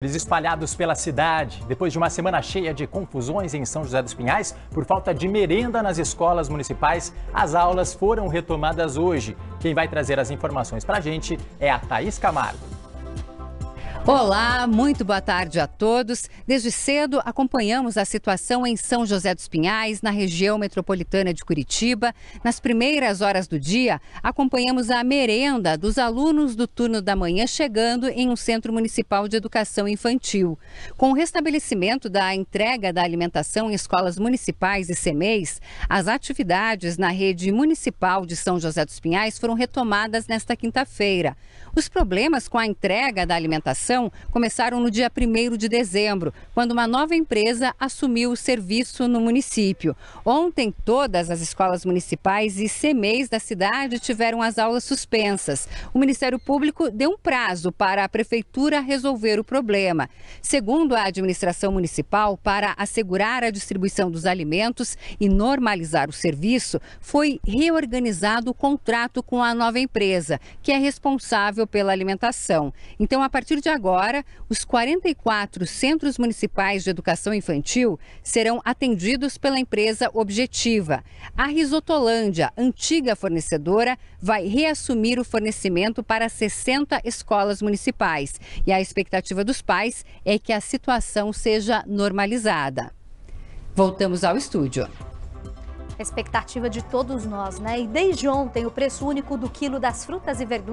Eles espalhados pela cidade, depois de uma semana cheia de confusões em São José dos Pinhais, por falta de merenda nas escolas municipais, as aulas foram retomadas hoje. Quem vai trazer as informações para a gente é a Thaís Camargo. Olá, muito boa tarde a todos. Desde cedo acompanhamos a situação em São José dos Pinhais, na região metropolitana de Curitiba. Nas primeiras horas do dia, acompanhamos a merenda dos alunos do turno da manhã chegando em um centro municipal de educação infantil. Com o restabelecimento da entrega da alimentação em escolas municipais e CMEs, as atividades na rede municipal de São José dos Pinhais foram retomadas nesta quinta-feira. Os problemas com a entrega da alimentação começaram no dia 1 de dezembro, quando uma nova empresa assumiu o serviço no município. Ontem, todas as escolas municipais e CMEs da cidade tiveram as aulas suspensas. O Ministério Público deu um prazo para a prefeitura resolver o problema. Segundo a administração municipal, para assegurar a distribuição dos alimentos e normalizar o serviço, foi reorganizado o contrato com a nova empresa, que é responsável pela alimentação. Então, a partir de agora, agora, os 44 centros municipais de educação infantil serão atendidos pela empresa Objetiva. A Risotolândia, antiga fornecedora, vai reassumir o fornecimento para 60 escolas municipais. E a expectativa dos pais é que a situação seja normalizada. Voltamos ao estúdio. A expectativa de todos nós, né? E desde ontem, o preço único do quilo das frutas e verduras.